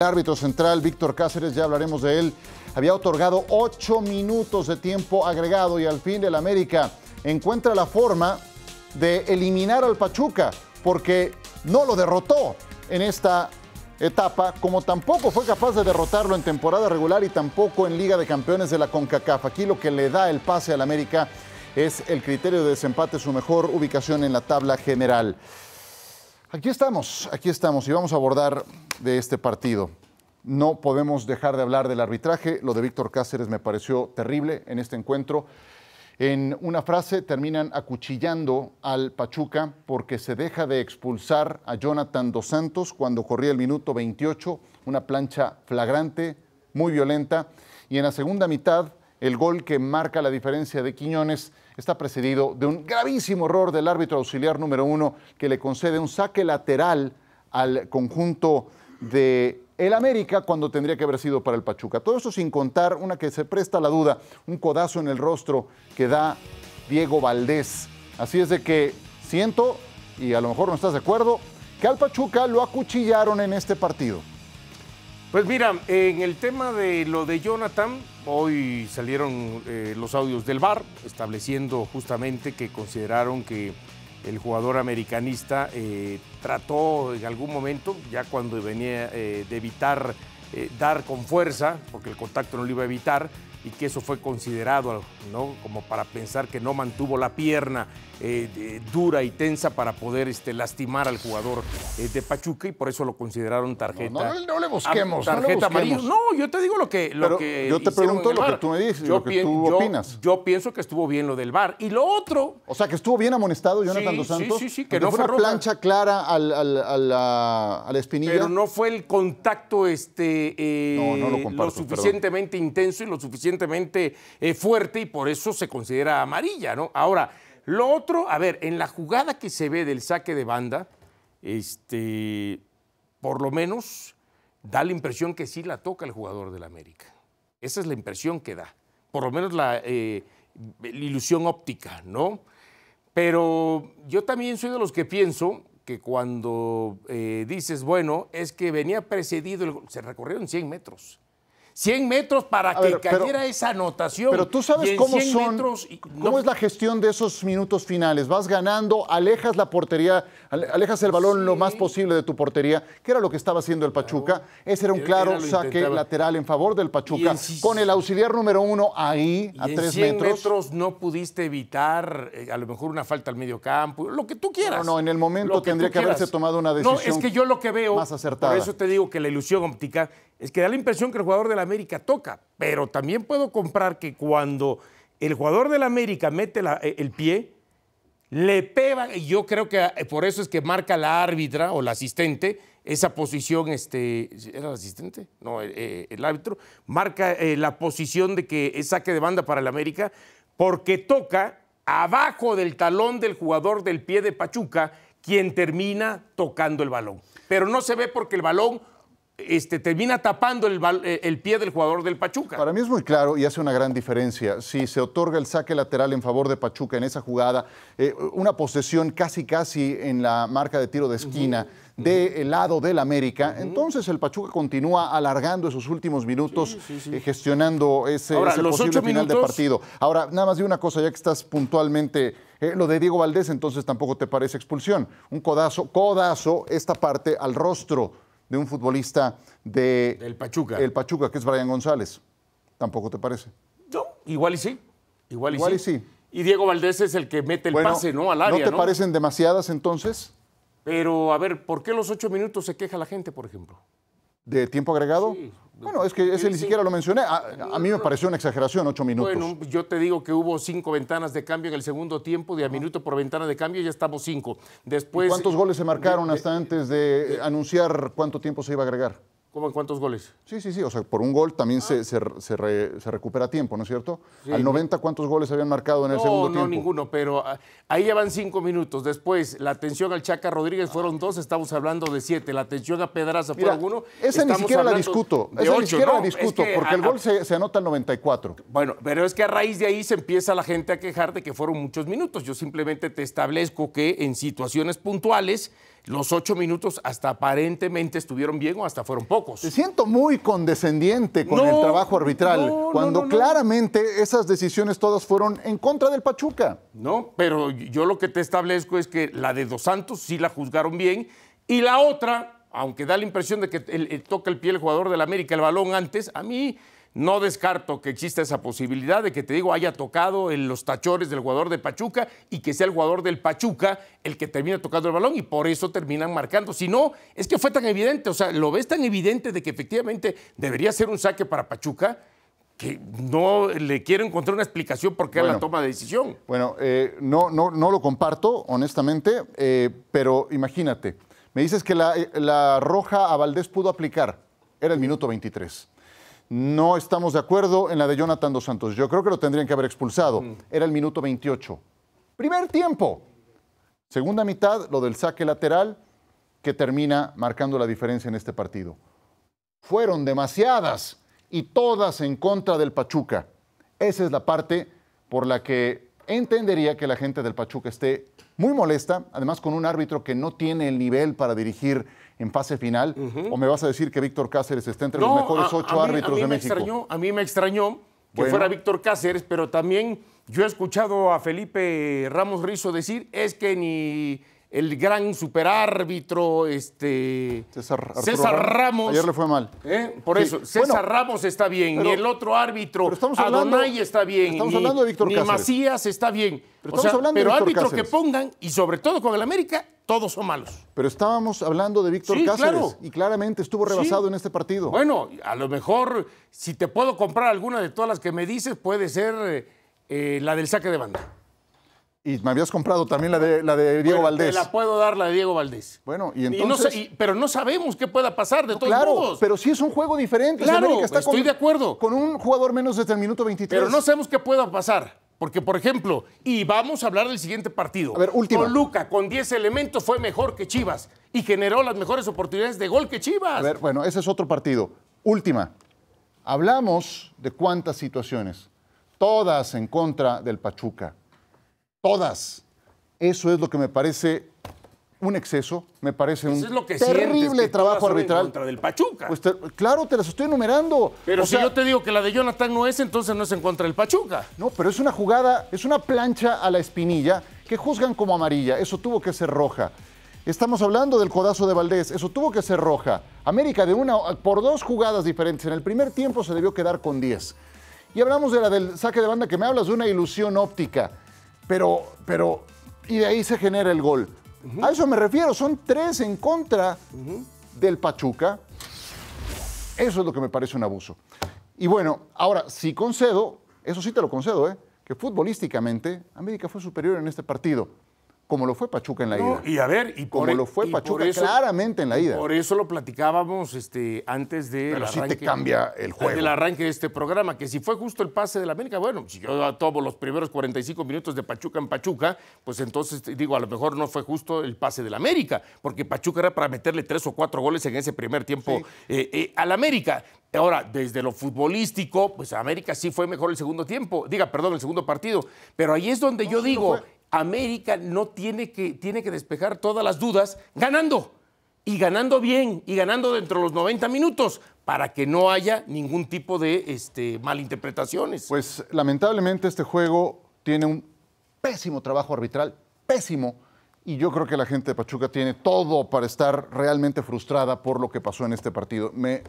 El árbitro central Víctor Cáceres, ya hablaremos de él, había otorgado ocho minutos de tiempo agregado y al fin el América encuentra la forma de eliminar al Pachuca porque no lo derrotó en esta etapa, como tampoco fue capaz de derrotarlo en temporada regular y tampoco en Liga de Campeones de la CONCACAF. Aquí lo que le da el pase al América es el criterio de desempate, su mejor ubicación en la tabla general. Aquí estamos, aquí estamos y vamos a abordar de este partido. No podemos dejar de hablar del arbitraje. Lo de Víctor Cáceres me pareció terrible en este encuentro. En una frase terminan acuchillando al Pachuca porque se deja de expulsar a Jonathan Dos Santos cuando corría el minuto 28, una plancha flagrante, muy violenta. Y en la segunda mitad, el gol que marca la diferencia de Quiñones está precedido de un gravísimo error del árbitro auxiliar número uno que le concede un saque lateral al conjunto de el América cuando tendría que haber sido para el Pachuca. Todo eso sin contar una que se presta la duda, un codazo en el rostro que da Diego Valdés. Así es de que siento, y a lo mejor no estás de acuerdo, que al Pachuca lo acuchillaron en este partido. Pues mira, en el tema de lo de Jonathan, hoy salieron eh, los audios del VAR estableciendo justamente que consideraron que el jugador americanista eh, trató en algún momento, ya cuando venía eh, de evitar dar con fuerza, porque el contacto no lo iba a evitar, y que eso fue considerado ¿no? como para pensar que no mantuvo la pierna eh, dura y tensa para poder este, lastimar al jugador eh, de Pachuca y por eso lo consideraron tarjeta. No, le busquemos. tarjeta amarilla. No, yo te digo lo que. Lo yo te pregunto lo que tú me dices, yo tú opinas. Yo pienso que estuvo bien lo del bar Y lo otro. O sea, que estuvo bien amonestado Jonathan Santos. Sí, sí, sí, que no fue una plancha clara al, al, Pero no fue el contacto este, eh, lo, suficientemente intenso y lo suficientemente fuerte y por eso se considera amarilla, ¿no? Ahora. Lo otro, a ver, en la jugada que se ve del saque de banda, este, por lo menos da la impresión que sí la toca el jugador del América. Esa es la impresión que da. Por lo menos la eh, ilusión óptica, ¿no? Pero yo también soy de los que pienso que cuando eh, dices, bueno, es que venía precedido, se recorrieron 100 metros. 100 metros para que cayera esa anotación. Pero tú sabes cómo son, metros, cómo es la gestión de esos minutos finales. Vas ganando, alejas la portería, alejas el balón lo más posible de tu portería, que era lo que estaba haciendo el Pachuca. Ese era un claro saque lateral en favor del Pachuca. con el auxiliar número uno ahí, a en tres 100 metros. no pudiste evitar eh, a lo mejor una falta al medio campo, lo que tú quieras. No, no, en el momento tendría que, haberse tomado una decisión. es que yo lo que veo, más acertada. por eso te digo que la ilusión óptica es que da la impresión que el jugador del América toca, pero también puedo comprar que cuando el jugador la América mete eh, el pie, le pega, y yo creo que eh, por eso es que marca la árbitra o la asistente esa posición, este, ¿era la asistente? No, eh, el árbitro, marca la posición de que saque de banda para el América, porque toca abajo del talón del jugador del pie de Pachuca, quien termina tocando el balón. Pero no se ve porque el balón este, termina tapando eh, el, pie del jugador del Pachuca. Para mí es muy claro y hace una gran diferencia. Si se otorga el saque lateral en favor de Pachuca en esa jugada, eh, una posesión casi casi en la marca de tiro de esquina. del lado del América. Entonces el Pachuca continúa alargando esos últimos minutos, eh, gestionando ese, posible final de partido. Ahora, nada más de una cosa, ya que estás puntualmente. lo de Diego Valdés, entonces tampoco te parece expulsión. Un codazo, codazo, esta parte al rostro de un futbolista de... El Pachuca. El Pachuca, que es Brian González. ¿Tampoco te parece? igual y sí. Igual y, igual sí. y sí. Y Diego Valdés es el que mete el pase, ¿no? Al área. ¿No te parecen demasiadas entonces? Pero, a ver, ¿por qué los ocho minutos se queja la gente, por ejemplo? ¿De tiempo agregado? Sí. Bueno, es que ese ni siquiera lo mencioné. Ah, a, mí me pareció una exageración, ocho minutos. Bueno, yo te digo que hubo cinco ventanas de cambio en el segundo tiempo, de a minuto por ventana de cambio, ya estamos cinco. Después, ¿Cuántos goles se marcaron hasta antes de anunciar cuánto tiempo se iba a agregar? ¿Cómo en cuántos goles? Sí, sí, sí. O sea, por un gol también se, se, recupera tiempo, ¿no es cierto? Al 90, ¿cuántos goles habían marcado en el segundo tiempo? No, ninguno, pero ah, ahí llevan van cinco minutos. Después, la atención al Chaca Rodríguez fueron dos, estamos hablando de siete. La atención a Pedraza fue uno. Esa ni siquiera la discuto. Esa ni siquiera la discuto, porque el gol se, se, anota al 94. Bueno, pero es que a raíz de ahí se empieza la gente a quejar de que fueron muchos minutos. Yo simplemente te establezco que en situaciones puntuales los ocho minutos hasta aparentemente estuvieron bien o hasta fueron pocos. Te siento muy condescendiente con el trabajo arbitral, cuando claramente esas decisiones todas fueron en contra del Pachuca. No, pero yo lo que te establezco es que la de Dos Santos sí la juzgaron bien y la otra, aunque da la impresión de que toca el pie el jugador del América el balón antes, a mí no descarto que exista esa posibilidad de que, te digo, haya tocado en los tachores del jugador de Pachuca y que sea el jugador del Pachuca el que termina tocando el balón y por eso terminan marcando. Si no, es que fue tan evidente, o sea, lo ves tan evidente de que efectivamente debería ser un saque para Pachuca que no le quiero encontrar una explicación por qué la toma de decisión. Bueno, eh, no, no, no lo comparto, honestamente, eh, pero imagínate, me dices que la, eh, la roja a Valdés pudo aplicar, era el minuto 23. No estamos de acuerdo en la de Jonathan Dos Santos. Yo creo que lo tendrían que haber expulsado. Mm. Era el minuto 28. Primer tiempo. Segunda mitad, lo del saque lateral, que termina marcando la diferencia en este partido. Fueron demasiadas y todas en contra del Pachuca. Esa es la parte por la que entendería que la gente del Pachuca esté muy molesta, además con un árbitro que no tiene el nivel para dirigir en fase final. ¿O me vas a decir que Víctor Cáceres está entre los mejores ocho árbitros de México? a mí me extrañó que fuera Víctor Cáceres, pero también yo he escuchado a Felipe Ramos Rizo decir es que ni el gran superárbitro, este. César, Ramos. Ayer le fue mal. ¿Eh? Por eso, César Ramos está bien, Y el otro árbitro, Adonai está bien. Estamos ni, hablando de Víctor Macías está bien. Pero, árbitro que pongan, y sobre todo con el América, todos son malos. Pero estábamos hablando de Víctor Cáceres y claramente estuvo rebasado en este partido. Bueno, a lo mejor, si te puedo comprar alguna de todas las que me dices, puede ser eh, eh, la del saque de banda. Y me habías comprado también la de, la de Diego Valdés. Te la puedo dar la de Diego Valdés. Bueno, y entonces. pero no sabemos qué pueda pasar de todos claro, Pero sí es un juego diferente. Claro, estoy de acuerdo. Con un jugador menos desde el minuto 23. Pero no sabemos qué pueda pasar. Porque, por ejemplo, y vamos a hablar del siguiente partido. A ver, última. Luca, con 10 elementos, fue mejor que Chivas y generó las mejores oportunidades de gol que Chivas. A ver, bueno, ese es otro partido. Última. Hablamos de cuántas situaciones. Todas en contra del Pachuca todas. Eso es lo que me parece un exceso, me parece un terrible que trabajo arbitral. Contra del Pachuca. Pues claro, te las estoy enumerando. Pero si yo te digo que la de Jonathan no es, entonces no es en contra del Pachuca. No, pero es una jugada, es una plancha a la espinilla que juzgan como amarilla. Eso tuvo que ser roja. Estamos hablando del codazo de Valdés, eso tuvo que ser roja. América de una por dos jugadas diferentes. En el primer tiempo se debió quedar con 10. Y hablamos de la del saque de banda que me hablas de una ilusión óptica pero, pero, y de ahí se genera el gol. A eso me refiero, son tres en contra del Pachuca. Eso es lo que me parece un abuso. Y bueno, ahora, si concedo, eso sí te lo concedo, ¿eh? que futbolísticamente América fue superior en este partido como lo fue Pachuca en la ida. Y a ver, y por como lo e- fue Pachuca claramente en la ida. Por eso lo platicábamos este, antes de Pero sí te cambia el juego. Del arranque de este programa, que si fue justo el pase de la América, bueno, si yo todos los primeros 45 minutos de Pachuca en Pachuca, pues entonces digo, a lo mejor no fue justo el pase del América, porque Pachuca era para meterle tres o cuatro goles en ese primer tiempo eh, eh, al América. Ahora, desde lo futbolístico, pues América sí fue mejor el segundo tiempo, diga, perdón, el segundo partido, pero ahí es donde yo digo, América no tiene que, tiene que despejar todas las dudas ganando. Y ganando bien, y ganando dentro de los 90 minutos, para que no haya ningún tipo de este, malinterpretaciones. Pues lamentablemente este juego tiene un pésimo trabajo arbitral, pésimo, y yo creo que la gente de Pachuca tiene todo para estar realmente frustrada por lo que pasó en este partido. Me,